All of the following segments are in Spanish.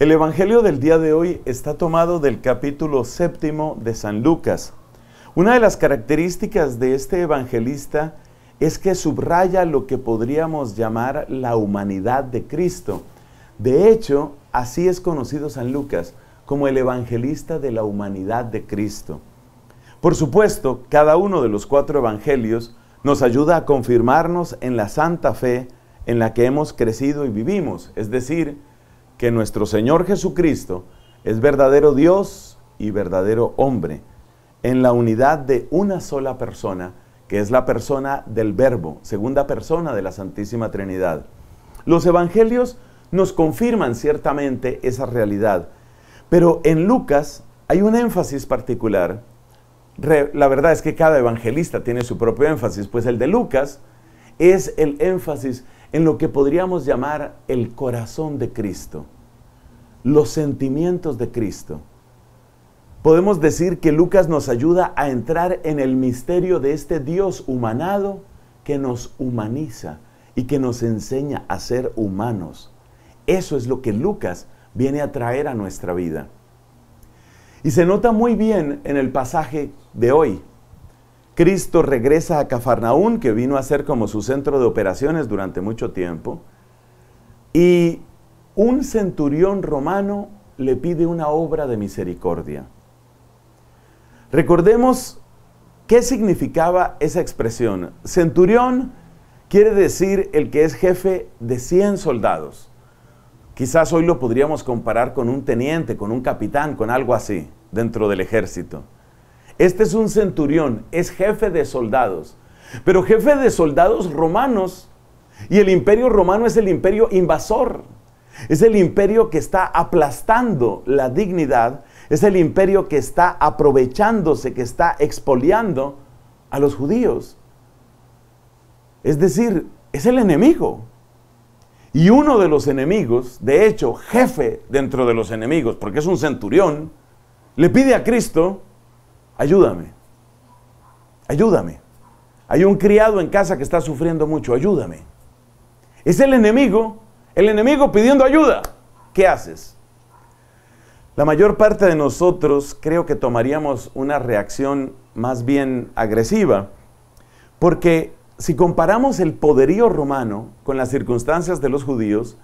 El Evangelio del día de hoy está tomado del capítulo séptimo de San Lucas. Una de las características de este evangelista es que subraya lo que podríamos llamar la humanidad de Cristo. De hecho, así es conocido San Lucas, como el evangelista de la humanidad de Cristo. Por supuesto, cada uno de los cuatro evangelios nos ayuda a confirmarnos en la santa fe en la que hemos crecido y vivimos, es decir, que nuestro Señor Jesucristo es verdadero Dios y verdadero hombre, en la unidad de una sola persona, que es la persona del Verbo, segunda persona de la Santísima Trinidad. Los evangelios nos confirman ciertamente esa realidad, pero en Lucas hay un énfasis particular. la verdad es que cada evangelista tiene su propio énfasis, pues el de Lucas es el énfasis en lo que podríamos llamar el corazón de Cristo los sentimientos de Cristo. Podemos decir que Lucas nos ayuda a entrar en el misterio de este Dios humanado que nos humaniza y que nos enseña a ser humanos. Eso es lo que Lucas viene a traer a nuestra vida. Y se nota muy bien en el pasaje de hoy. Cristo regresa a Cafarnaún, que vino a ser como su centro de operaciones durante mucho tiempo, y un centurión romano le pide una obra de misericordia. Recordemos qué significaba esa expresión. Centurión quiere decir el que es jefe de 100 soldados. Quizás hoy lo podríamos comparar con un teniente, con un capitán, con algo así, dentro del ejército. Este es un centurión, es jefe de soldados, pero jefe de soldados romanos. Y el imperio romano es el imperio invasor. Es el imperio que está aplastando la dignidad, es el imperio que está aprovechándose, que está expoliando a los judíos. Es decir, es el enemigo. Y uno de los enemigos, de hecho jefe dentro de los enemigos, porque es un centurión, le pide a Cristo, ayúdame, ayúdame. Hay un criado en casa que está sufriendo mucho, ayúdame. Es el enemigo el enemigo pidiendo ayuda, ¿qué haces? La mayor parte de nosotros creo que tomaríamos una reacción más bien agresiva, porque si comparamos el poderío romano con las circunstancias de los judíos,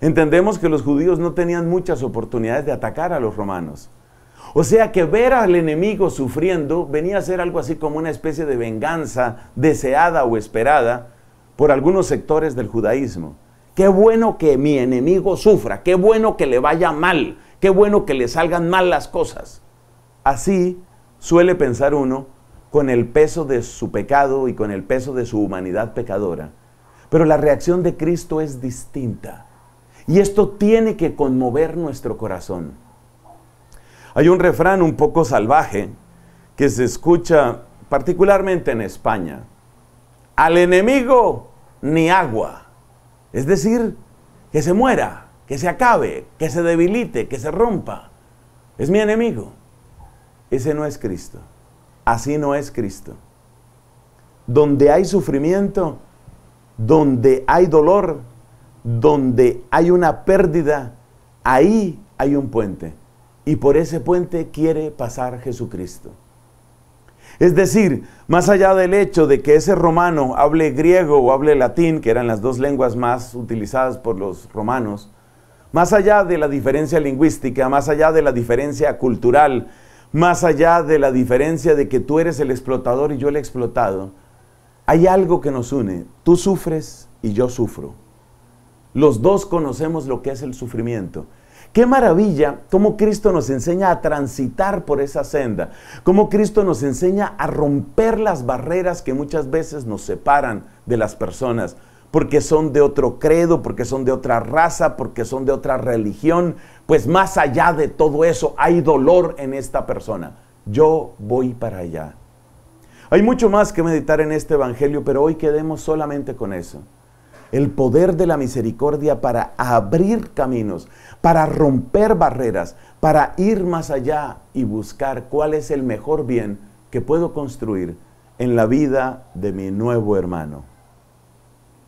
entendemos que los judíos no tenían muchas oportunidades de atacar a los romanos. O sea que ver al enemigo sufriendo venía a ser algo así como una especie de venganza deseada o esperada por algunos sectores del judaísmo. Qué bueno que mi enemigo sufra, qué bueno que le vaya mal, qué bueno que le salgan mal las cosas. Así suele pensar uno con el peso de su pecado y con el peso de su humanidad pecadora. Pero la reacción de Cristo es distinta. Y esto tiene que conmover nuestro corazón. Hay un refrán un poco salvaje que se escucha particularmente en España. Al enemigo ni agua es decir, que se muera, que se acabe, que se debilite, que se rompa. Es mi enemigo. Ese no es Cristo. Así no es Cristo. Donde hay sufrimiento, donde hay dolor, donde hay una pérdida, ahí hay un puente. Y por ese puente quiere pasar Jesucristo. Es decir, más allá del hecho de que ese romano hable griego o hable latín, que eran las dos lenguas más utilizadas por los romanos, más allá de la diferencia lingüística, más allá de la diferencia cultural, más allá de la diferencia de que tú eres el explotador y yo el explotado, hay algo que nos une. Tú sufres y yo sufro. Los dos conocemos lo que es el sufrimiento. Qué maravilla cómo Cristo nos enseña a transitar por esa senda, cómo Cristo nos enseña a romper las barreras que muchas veces nos separan de las personas, porque son de otro credo, porque son de otra raza, porque son de otra religión. Pues más allá de todo eso hay dolor en esta persona. Yo voy para allá. Hay mucho más que meditar en este Evangelio, pero hoy quedemos solamente con eso el poder de la misericordia para abrir caminos, para romper barreras, para ir más allá y buscar cuál es el mejor bien que puedo construir en la vida de mi nuevo hermano.